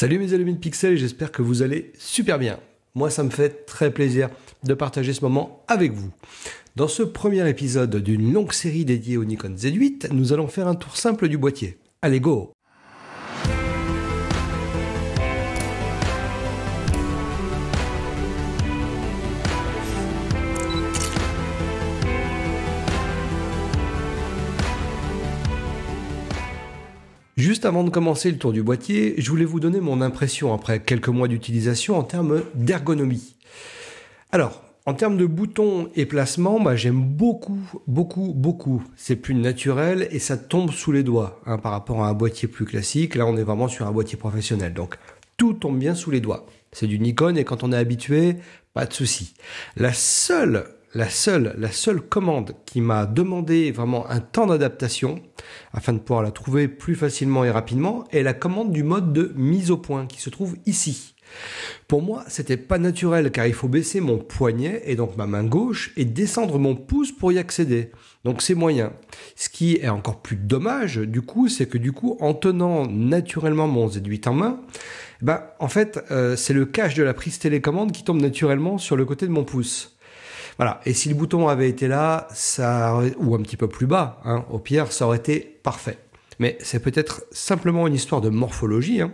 Salut mes amis de Pixel j'espère que vous allez super bien. Moi ça me fait très plaisir de partager ce moment avec vous. Dans ce premier épisode d'une longue série dédiée au Nikon Z8, nous allons faire un tour simple du boîtier. Allez go Juste avant de commencer le tour du boîtier, je voulais vous donner mon impression après quelques mois d'utilisation en termes d'ergonomie. Alors, en termes de boutons et placements, bah, j'aime beaucoup, beaucoup, beaucoup. C'est plus naturel et ça tombe sous les doigts hein, par rapport à un boîtier plus classique. Là, on est vraiment sur un boîtier professionnel. Donc, tout tombe bien sous les doigts. C'est du Nikon et quand on est habitué, pas de souci. La seule la seule, la seule commande qui m'a demandé vraiment un temps d'adaptation afin de pouvoir la trouver plus facilement et rapidement est la commande du mode de mise au point qui se trouve ici. Pour moi, c'était pas naturel car il faut baisser mon poignet et donc ma main gauche et descendre mon pouce pour y accéder. Donc c'est moyen. Ce qui est encore plus dommage du coup, c'est que du coup, en tenant naturellement mon Z8 en main, ben, en fait, euh, c'est le cache de la prise télécommande qui tombe naturellement sur le côté de mon pouce. Voilà. Et si le bouton avait été là, ça, ou un petit peu plus bas, hein, au pire, ça aurait été parfait. Mais c'est peut-être simplement une histoire de morphologie, hein.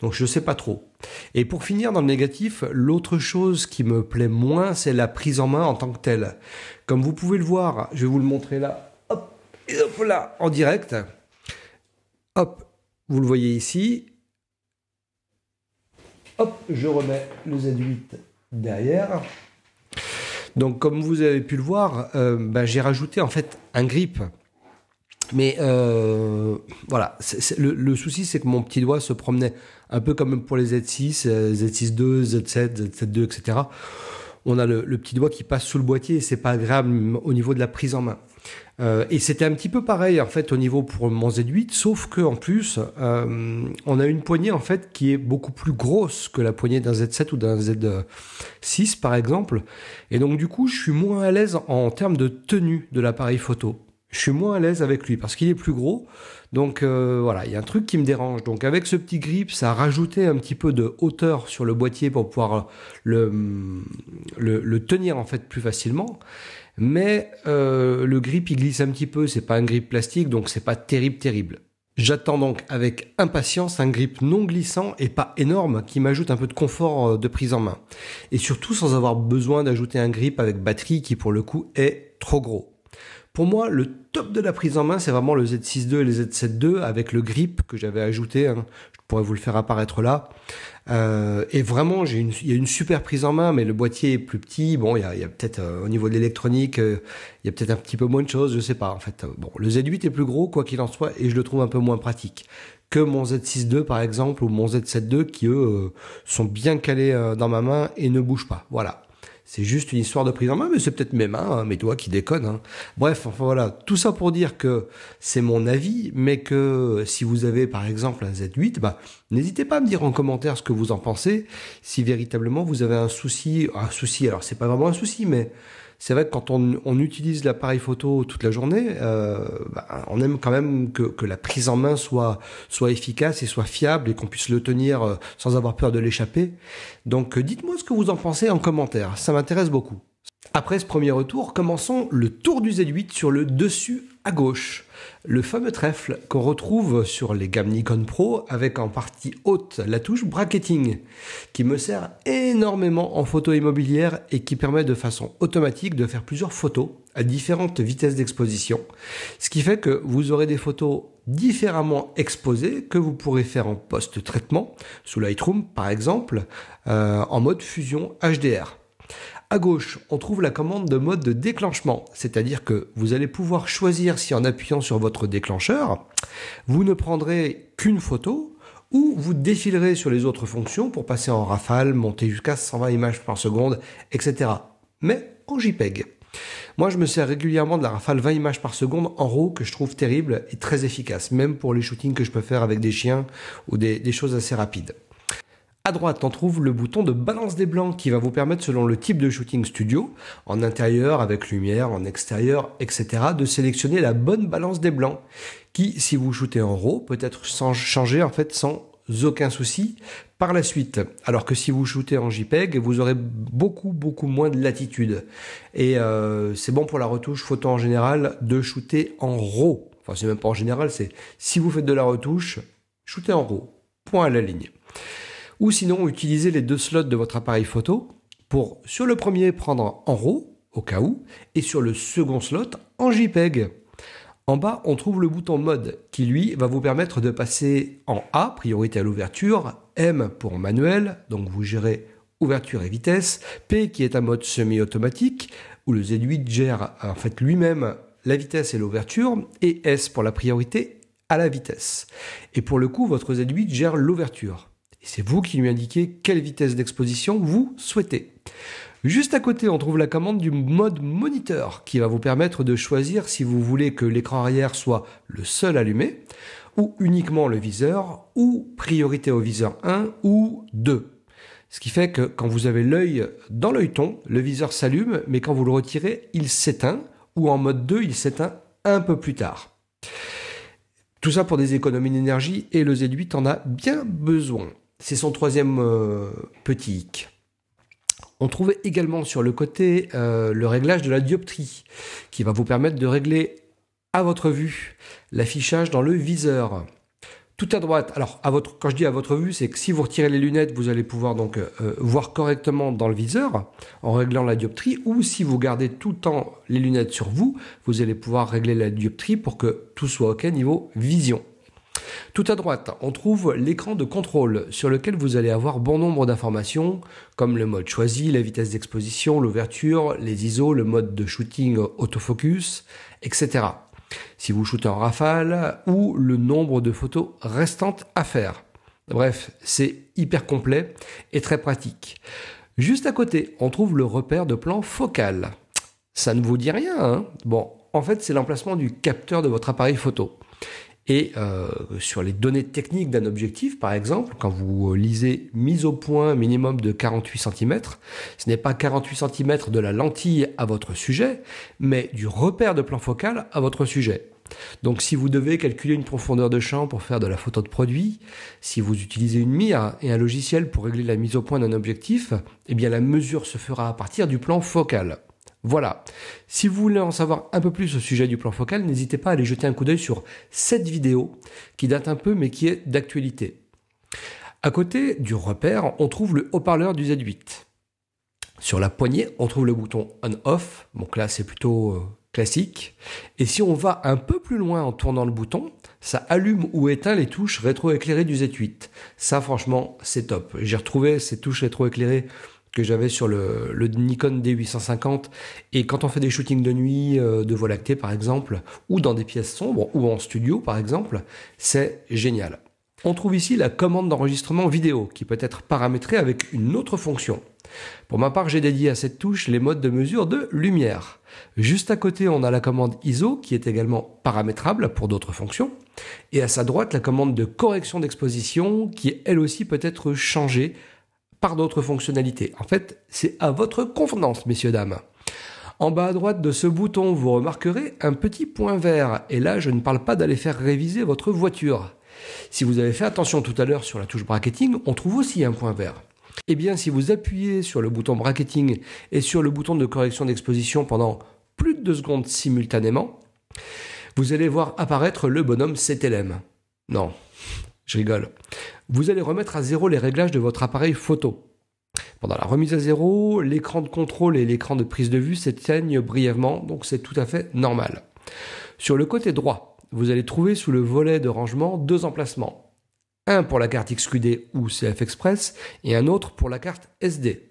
donc je ne sais pas trop. Et pour finir dans le négatif, l'autre chose qui me plaît moins, c'est la prise en main en tant que telle. Comme vous pouvez le voir, je vais vous le montrer là, hop, hop là, en direct. Hop, vous le voyez ici. Hop, je remets le Z8 derrière. Donc, comme vous avez pu le voir, euh, bah, j'ai rajouté en fait un grip. Mais euh, voilà, le, souci c'est que mon petit doigt se promenait un peu comme pour les Z6, Z6-2, Z7, Z7-2, etc. On a le, le, petit doigt qui passe sous le boîtier et c'est pas agréable au niveau de la prise en main. Euh, et c'était un petit peu pareil en fait au niveau pour mon Z8, sauf que en plus euh, on a une poignée en fait qui est beaucoup plus grosse que la poignée d'un Z7 ou d'un Z6 par exemple. Et donc du coup je suis moins à l'aise en termes de tenue de l'appareil photo. Je suis moins à l'aise avec lui parce qu'il est plus gros. Donc euh, voilà, il y a un truc qui me dérange. Donc avec ce petit grip, ça a rajouté un petit peu de hauteur sur le boîtier pour pouvoir le, le tenir en fait plus facilement mais euh, le grip il glisse un petit peu, c'est pas un grip plastique, donc c'est pas terrible terrible. J'attends donc avec impatience un grip non glissant et pas énorme qui m'ajoute un peu de confort euh, de prise en main. Et surtout sans avoir besoin d'ajouter un grip avec batterie qui pour le coup est trop gros. Pour moi, le top de la prise en main, c'est vraiment le Z6 II et le Z7 II avec le grip que j'avais ajouté. Hein, pourrais vous le faire apparaître là. Euh, et vraiment, j'ai il y a une super prise en main, mais le boîtier est plus petit. Bon, il y a, peut-être euh, au niveau de l'électronique, euh, il y a peut-être un petit peu moins de choses, je sais pas. En fait, bon, le Z8 est plus gros, quoi qu'il en soit, et je le trouve un peu moins pratique que mon Z6 II par exemple ou mon Z7 qui eux sont bien calés dans ma main et ne bougent pas. Voilà c'est juste une histoire de prise en main, mais c'est peut-être mes mains, hein, mes doigts qui déconnent. Hein. Bref, enfin voilà, tout ça pour dire que c'est mon avis, mais que si vous avez par exemple un Z8, bah, n'hésitez pas à me dire en commentaire ce que vous en pensez, si véritablement vous avez un souci, un souci, alors c'est pas vraiment un souci, mais c'est vrai que quand on, utilise l'appareil photo toute la journée, euh, bah, on aime quand même que, la prise en main soit efficace et soit fiable et qu'on puisse le tenir euh, sans avoir peur de l'échapper. Donc euh, dites-moi ce que vous en pensez en commentaire, ça m'intéresse beaucoup. Après ce premier retour, commençons le tour du Z8 sur le dessus à gauche. Le fameux trèfle qu'on retrouve sur les gammes Nikon Pro avec en partie haute la touche bracketing, qui me sert énormément en photo immobilière et qui permet de façon automatique de faire plusieurs photos à différentes vitesses d'exposition, ce qui fait que vous aurez des photos différemment exposées que vous pourrez faire en post-traitement, sous Lightroom par exemple, euh, en mode fusion HDR. À gauche, on trouve la commande de mode de déclenchement, c'est-à-dire que vous allez pouvoir choisir si en appuyant sur votre déclencheur, vous ne prendrez qu'une photo ou vous défilerez sur les autres fonctions pour passer en rafale, monter jusqu'à 120 images par seconde, etc. Mais en JPEG. Moi, je me sers régulièrement de la rafale 20 images par seconde en RAW que je trouve terrible et très efficace, même pour les shootings que je peux faire avec des chiens ou des, des choses assez rapides. À droite, on trouve le bouton de balance des blancs qui va vous permettre, selon le type de shooting studio, en intérieur, avec lumière, en extérieur, etc., de sélectionner la bonne balance des blancs, qui, si vous shootez en RAW, peut être sans en fait sans aucun souci par la suite. Alors que si vous shootez en JPEG, vous aurez beaucoup beaucoup moins de latitude. Et euh, c'est bon pour la retouche photo en général de shooter en RAW. Enfin, c'est même pas en général, c'est si vous faites de la retouche, shootez en RAW. Point à la ligne ou sinon utilisez les deux slots de votre appareil photo pour sur le premier prendre en RAW au cas où et sur le second slot en JPEG. En bas, on trouve le bouton mode qui lui va vous permettre de passer en A, priorité à l'ouverture, M pour manuel, donc vous gérez ouverture et vitesse, P qui est un mode semi-automatique où le Z8 gère en fait lui-même la vitesse et l'ouverture et S pour la priorité à la vitesse. Et pour le coup, votre Z8 gère l'ouverture. Et c'est vous qui lui indiquez quelle vitesse d'exposition vous souhaitez. Juste à côté, on trouve la commande du mode moniteur qui va vous permettre de choisir si vous voulez que l'écran arrière soit le seul allumé ou uniquement le viseur ou priorité au viseur 1 ou 2. Ce qui fait que quand vous avez l'œil dans l'œilleton, le viseur s'allume, mais quand vous le retirez, il s'éteint, ou en mode 2, il s'éteint un peu plus tard. Tout ça pour des économies d'énergie et le Z8 en a bien besoin. C'est son troisième euh, petit hic. On trouve également sur le côté euh, le réglage de la dioptrie, qui va vous permettre de régler à votre vue l'affichage dans le viseur. Tout à droite, alors à votre, quand je dis à votre vue, c'est que si vous retirez les lunettes, vous allez pouvoir donc euh, voir correctement dans le viseur en réglant la dioptrie, ou si vous gardez tout le temps les lunettes sur vous, vous allez pouvoir régler la dioptrie pour que tout soit OK niveau vision. Tout à droite, on trouve l'écran de contrôle sur lequel vous allez avoir bon nombre d'informations comme le mode choisi, la vitesse d'exposition, l'ouverture, les ISO, le mode de shooting autofocus, etc. Si vous shootez en rafale ou le nombre de photos restantes à faire. Bref, c'est hyper complet et très pratique. Juste à côté, on trouve le repère de plan focal. Ça ne vous dit rien, hein Bon, en fait, c'est l'emplacement du capteur de votre appareil photo. Et euh, sur les données techniques d'un objectif, par exemple, quand vous euh, lisez mise au point minimum de 48 cm, ce n'est pas 48 cm de la lentille à votre sujet, mais du repère de plan focal à votre sujet. Donc si vous devez calculer une profondeur de champ pour faire de la photo de produit, si vous utilisez une mire et un logiciel pour régler la mise au point d'un objectif, eh bien la mesure se fera à partir du plan focal. Voilà. Si vous voulez en savoir un peu plus au sujet du plan focal, n'hésitez pas à aller jeter un coup d'œil sur cette vidéo qui date un peu mais qui est d'actualité. À côté du repère, on trouve le haut-parleur du Z8. Sur la poignée, on trouve le bouton on-off, donc là c'est plutôt euh, classique. Et si on va un peu plus loin en tournant le bouton, ça allume ou éteint les touches rétroéclairées du Z8. Ça franchement c'est top. J'ai retrouvé ces touches rétroéclairées éclairées que j'avais sur le, Nikon D850. Et quand on fait des shootings de nuit, euh, de voie lactée par exemple, ou dans des pièces sombres, ou en studio par exemple, c'est génial. On trouve ici la commande d'enregistrement vidéo qui peut être paramétrée avec une autre fonction. Pour ma part, j'ai dédié à cette touche les modes de mesure de lumière. Juste à côté, on a la commande ISO qui est également paramétrable pour d'autres fonctions. Et à sa droite, la commande de correction d'exposition qui elle aussi peut être changée d'autres fonctionnalités. En fait, c'est à votre convenance, messieurs, dames. En bas à droite de ce bouton, vous remarquerez un petit point vert. Et là, je ne parle pas d'aller faire réviser votre voiture. Si vous avez fait attention tout à l'heure sur la touche bracketing, on trouve aussi un point vert. Eh bien, si vous appuyez sur le bouton bracketing et sur le bouton de correction d'exposition pendant plus de deux secondes simultanément, vous allez voir apparaître le bonhomme CTLM. Non, je rigole. Vous allez remettre à zéro les réglages de votre appareil photo. Pendant la remise à zéro, l'écran de contrôle et l'écran de prise de vue s'éteignent brièvement, donc c'est tout à fait normal. Sur le côté droit, vous allez trouver sous le volet de rangement deux emplacements. Un pour la carte XQD ou CF Express et un autre pour la carte SD.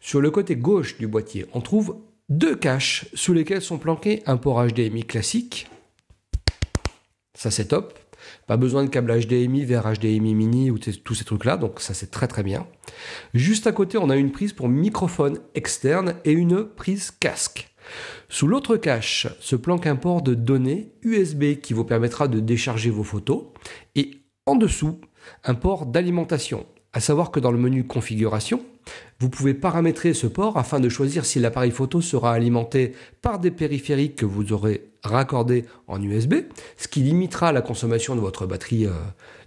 Sur le côté gauche du boîtier, on trouve deux caches sous lesquelles sont planqués un port HDMI classique. Ça c'est top. Pas besoin de câble HDMI vers HDMI mini ou tous ces trucs-là, donc ça c'est très très bien. Juste à côté, on a une prise pour microphone externe et une prise casque. Sous l'autre cache se planque un port de données USB qui vous permettra de décharger vos photos et en dessous, un port d'alimentation. À savoir que dans le menu configuration, vous pouvez paramétrer ce port afin de choisir si l'appareil photo sera alimenté par des périphériques que vous aurez raccordés en USB, ce qui limitera la consommation de votre batterie euh,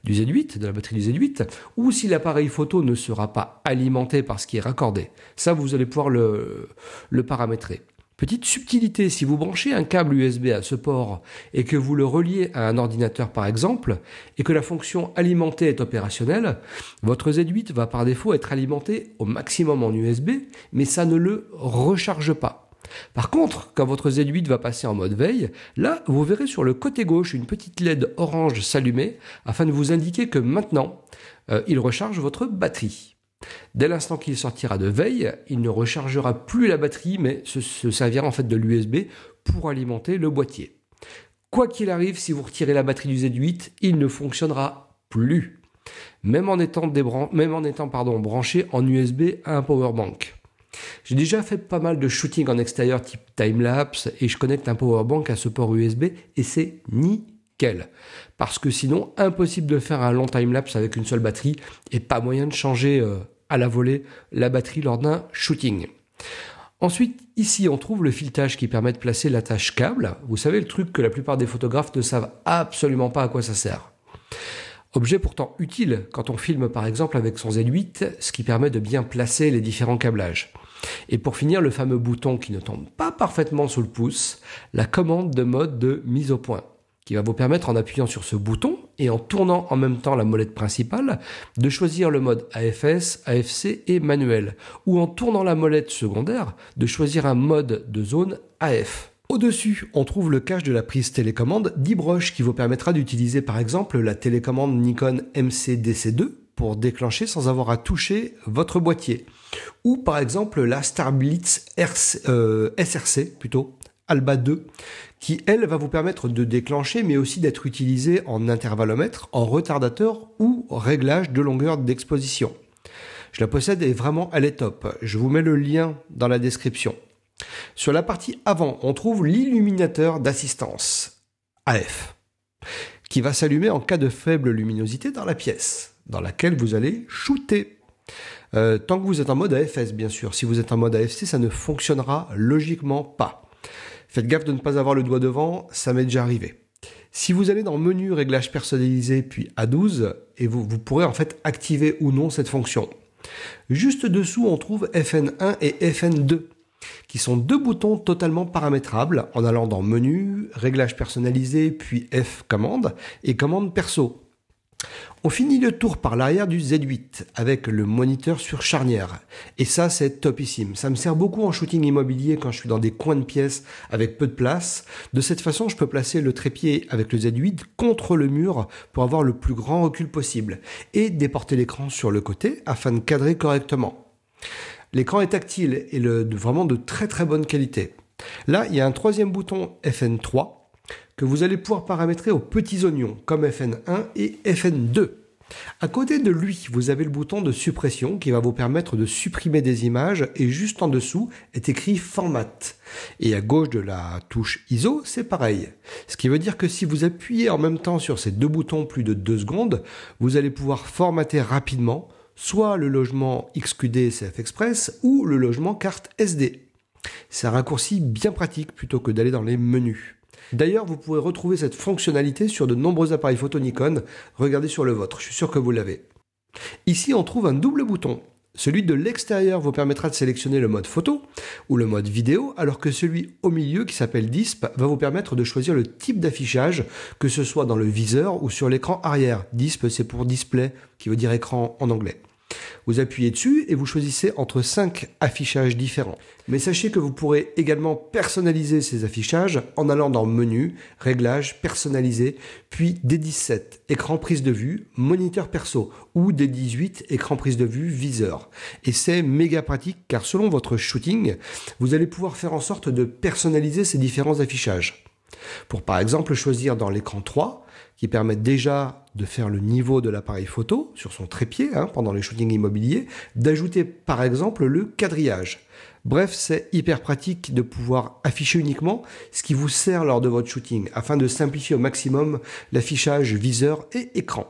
du Z8, de la batterie du Z8, ou si l'appareil photo ne sera pas alimenté par ce qui est raccordé. Ça, vous allez pouvoir le, le paramétrer. Petite subtilité, si vous branchez un câble USB à ce port et que vous le reliez à un ordinateur par exemple, et que la fonction alimentée est opérationnelle, votre Z8 va par défaut être alimenté au maximum en USB, mais ça ne le recharge pas. Par contre, quand votre Z8 va passer en mode veille, là, vous verrez sur le côté gauche une petite LED orange s'allumer afin de vous indiquer que maintenant, euh, il recharge votre batterie. Dès l'instant qu'il sortira de veille, il ne rechargera plus la batterie, mais se, servira en fait de l'USB pour alimenter le boîtier. Quoi qu'il arrive, si vous retirez la batterie du Z8, il ne fonctionnera plus, même en étant, branché en USB à un power bank. J'ai déjà fait pas mal de shooting en extérieur type timelapse et je connecte un powerbank à ce port USB et c'est ni parce que sinon, impossible de faire un long time-lapse avec une seule batterie et pas moyen de changer euh, à la volée la batterie lors d'un shooting. Ensuite, ici, on trouve le filetage qui permet de placer l'attache câble. Vous savez, le truc que la plupart des photographes ne savent absolument pas à quoi ça sert. Objet pourtant utile quand on filme par exemple avec son Z8, ce qui permet de bien placer les différents câblages. Et pour finir, le fameux bouton qui ne tombe pas parfaitement sous le pouce, la commande de mode de mise au point qui va vous permettre en appuyant sur ce bouton et en tournant en même temps la molette principale de choisir le mode AFS, AFC et manuel, ou en tournant la molette secondaire de choisir un mode de zone AF. Au-dessus, on trouve le cache de la prise télécommande broches qui vous permettra d'utiliser par exemple la télécommande Nikon mcdc 2 pour déclencher sans avoir à toucher votre boîtier. Ou par exemple la Starblitz Blitz euh, SRC plutôt Alba 2, qui elle va vous permettre de déclencher mais aussi d'être utilisée en intervallomètre, en retardateur ou réglage de longueur d'exposition. Je la possède et vraiment elle est top. Je vous mets le lien dans la description. Sur la partie avant, on trouve l'illuminateur d'assistance, AF, qui va s'allumer en cas de faible luminosité dans la pièce, dans laquelle vous allez shooter. Euh, tant que vous êtes en mode AFS, bien sûr. Si vous êtes en mode AFC, ça ne fonctionnera logiquement pas. Faites gaffe de ne pas avoir le doigt devant, ça m'est déjà arrivé. Si vous allez dans Menu, Réglages personnalisés, puis A12, et vous, vous pourrez en fait activer ou non cette fonction. Juste dessous, on trouve FN1 et FN2, qui sont deux boutons totalement paramétrables en allant dans Menu, Réglages personnalisés, puis F Commande et Commande perso. On finit le tour par l'arrière du Z8 avec le moniteur sur charnière. Et ça, c'est topissime. Ça me sert beaucoup en shooting immobilier quand je suis dans des coins de pièces avec peu de place. De cette façon, je peux placer le trépied avec le Z8 contre le mur pour avoir le plus grand recul possible et déporter l'écran sur le côté afin de cadrer correctement. L'écran est tactile et le, vraiment de très très bonne qualité. Là, il y a un troisième bouton FN3 que vous allez pouvoir paramétrer aux petits oignons, comme FN1 et FN2. À côté de lui, vous avez le bouton de suppression qui va vous permettre de supprimer des images et juste en dessous est écrit Format. Et à gauche de la touche ISO, c'est pareil. Ce qui veut dire que si vous appuyez en même temps sur ces deux boutons plus de 2 secondes, vous allez pouvoir formater rapidement soit le logement XQD CF Express ou le logement carte SD. C'est un raccourci bien pratique plutôt que d'aller dans les menus. D'ailleurs, vous pouvez retrouver cette fonctionnalité sur de nombreux appareils photo Nikon. Regardez sur le vôtre, je suis sûr que vous l'avez. Ici, on trouve un double bouton. Celui de l'extérieur vous permettra de sélectionner le mode photo ou le mode vidéo, alors que celui au milieu qui s'appelle DISP va vous permettre de choisir le type d'affichage, que ce soit dans le viseur ou sur l'écran arrière. DISP, c'est pour display, qui veut dire écran en anglais. Vous appuyez dessus et vous choisissez entre 5 affichages différents. Mais sachez que vous pourrez également personnaliser ces affichages en allant dans Menu, Réglages, Personnaliser, puis D17, écran prise de vue, moniteur perso, ou D18, écran prise de vue, viseur. Et c'est méga pratique car selon votre shooting, vous allez pouvoir faire en sorte de personnaliser ces différents affichages. Pour par exemple choisir dans l'écran 3 qui permettent déjà de faire le niveau de l'appareil photo sur son trépied hein, pendant les shootings immobiliers, d'ajouter par exemple le quadrillage. Bref, c'est hyper pratique de pouvoir afficher uniquement ce qui vous sert lors de votre shooting afin de simplifier au maximum l'affichage viseur et écran.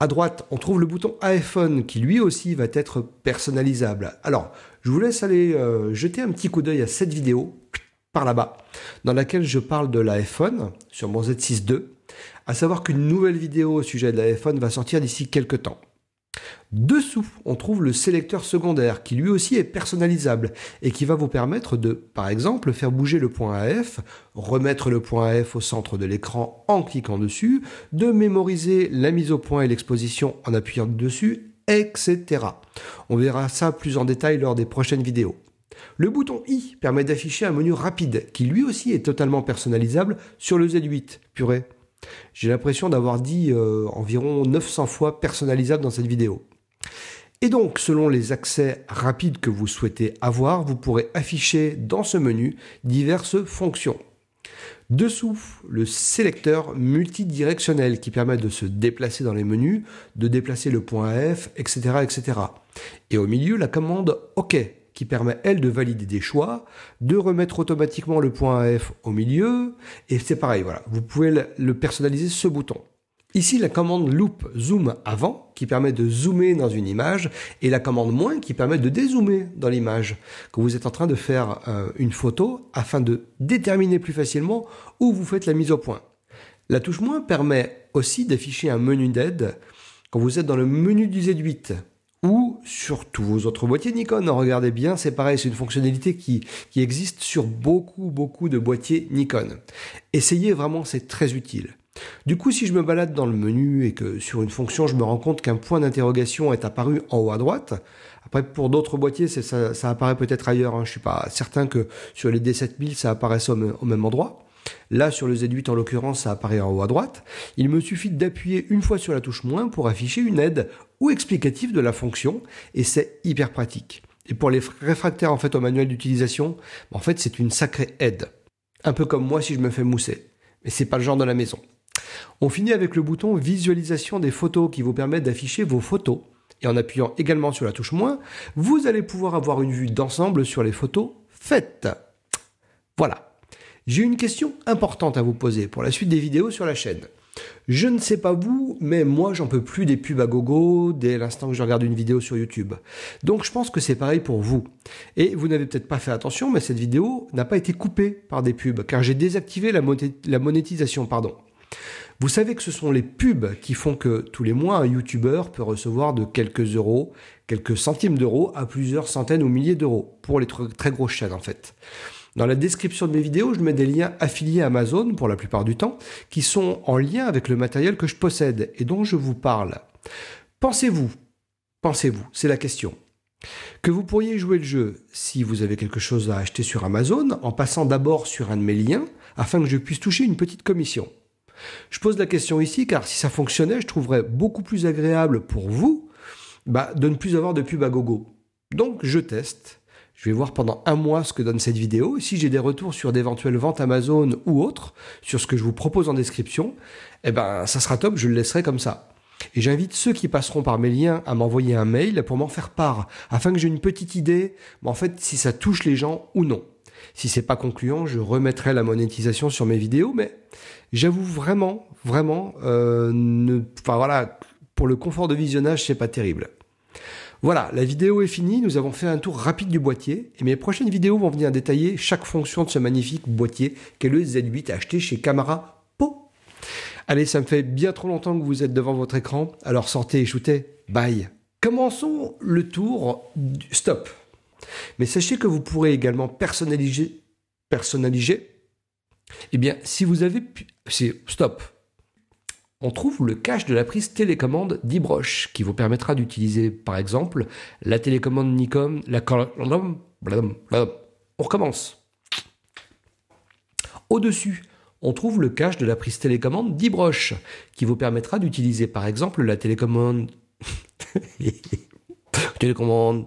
À droite, on trouve le bouton iPhone qui lui aussi va être personnalisable. Alors, je vous laisse aller euh, jeter un petit coup d'œil à cette vidéo par là-bas, dans laquelle je parle de l'iPhone sur mon Z6 II à savoir qu'une nouvelle vidéo au sujet de l'iPhone va sortir d'ici quelques temps. Dessous, on trouve le sélecteur secondaire qui lui aussi est personnalisable et qui va vous permettre de, par exemple, faire bouger le point AF, remettre le point AF au centre de l'écran en cliquant dessus, de mémoriser la mise au point et l'exposition en appuyant dessus, etc. On verra ça plus en détail lors des prochaines vidéos. Le bouton I permet d'afficher un menu rapide qui lui aussi est totalement personnalisable sur le Z8. Purée, j'ai l'impression d'avoir dit euh, environ 900 fois personnalisable dans cette vidéo. Et donc, selon les accès rapides que vous souhaitez avoir, vous pourrez afficher dans ce menu diverses fonctions. Dessous, le sélecteur multidirectionnel qui permet de se déplacer dans les menus, de déplacer le point F, etc., etc. Et au milieu, la commande OK qui permet, elle, de valider des choix, de remettre automatiquement le point AF au milieu, et c'est pareil, voilà. Vous pouvez le, personnaliser ce bouton. Ici, la commande loop zoom avant qui permet de zoomer dans une image et la commande moins qui permet de dézoomer dans l'image quand vous êtes en train de faire euh, une photo afin de déterminer plus facilement où vous faites la mise au point. La touche moins permet aussi d'afficher un menu d'aide quand vous êtes dans le menu du Z8 ou sur tous vos autres boîtiers Nikon. Regardez bien, c'est pareil, c'est une fonctionnalité qui, qui existe sur beaucoup, beaucoup de boîtiers Nikon. Essayez vraiment, c'est très utile. Du coup, si je me balade dans le menu et que sur une fonction, je me rends compte qu'un point d'interrogation est apparu en haut à droite, après pour d'autres boîtiers, ça, ça, apparaît peut-être ailleurs, je hein. je suis pas certain que sur les D7000, ça apparaisse au même endroit. Là, sur le Z8 en l'occurrence, ça apparaît en haut à droite. Il me suffit d'appuyer une fois sur la touche moins pour afficher une aide ou explicative de la fonction et c'est hyper pratique. Et pour les réfractaires en fait au manuel d'utilisation, en fait c'est une sacrée aide. Un peu comme moi si je me fais mousser. Mais c'est pas le genre de la maison. On finit avec le bouton visualisation des photos qui vous permet d'afficher vos photos. Et en appuyant également sur la touche moins, vous allez pouvoir avoir une vue d'ensemble sur les photos faites. Voilà. J'ai une question importante à vous poser pour la suite des vidéos sur la chaîne. Je ne sais pas vous, mais moi j'en peux plus des pubs à gogo dès l'instant que je regarde une vidéo sur YouTube. Donc je pense que c'est pareil pour vous. Et vous n'avez peut-être pas fait attention, mais cette vidéo n'a pas été coupée par des pubs, car j'ai désactivé la, monétisation. Pardon. Vous savez que ce sont les pubs qui font que tous les mois un YouTuber peut recevoir de quelques euros, quelques centimes d'euros à plusieurs centaines ou milliers d'euros, pour les très grosses chaînes en fait. Dans la description de mes vidéos, je mets des liens affiliés à Amazon pour la plupart du temps, qui sont en lien avec le matériel que je possède et dont je vous parle. Pensez-vous, pensez-vous, c'est la question, que vous pourriez jouer le jeu si vous avez quelque chose à acheter sur Amazon en passant d'abord sur un de mes liens afin que je puisse toucher une petite commission. Je pose la question ici car si ça fonctionnait, je trouverais beaucoup plus agréable pour vous bah, de ne plus avoir de pub à gogo. Donc je teste je vais voir pendant un mois ce que donne cette vidéo. si j'ai des retours sur d'éventuelles ventes Amazon ou autres, sur ce que je vous propose en description, eh ben, ça sera top, je le laisserai comme ça. Et j'invite ceux qui passeront par mes liens à m'envoyer un mail pour m'en faire part, afin que j'ai une petite idée, en fait, si ça touche les gens ou non. Si c'est pas concluant, je remettrai la monétisation sur mes vidéos, mais j'avoue vraiment, vraiment, euh, ne, enfin voilà, pour le confort de visionnage, c'est pas terrible. Voilà, la vidéo est finie, nous avons fait un tour rapide du boîtier et mes prochaines vidéos vont venir détailler chaque fonction de ce magnifique boîtier qu'est le Z8 acheté chez Camara Po. Allez, ça me fait bien trop longtemps que vous êtes devant votre écran, alors sortez et shootez, bye. Commençons le tour du stop. Mais sachez que vous pourrez également personnaliser, personnaliser, eh bien, si vous avez pu, stop, on trouve le cache de la prise télécommande d'Ibroche, qui vous permettra d'utiliser par exemple la télécommande Nikon, la... On recommence. Au-dessus, on trouve le cache de la prise télécommande d'Ibroche, qui vous permettra d'utiliser par exemple la télécommande... télécommande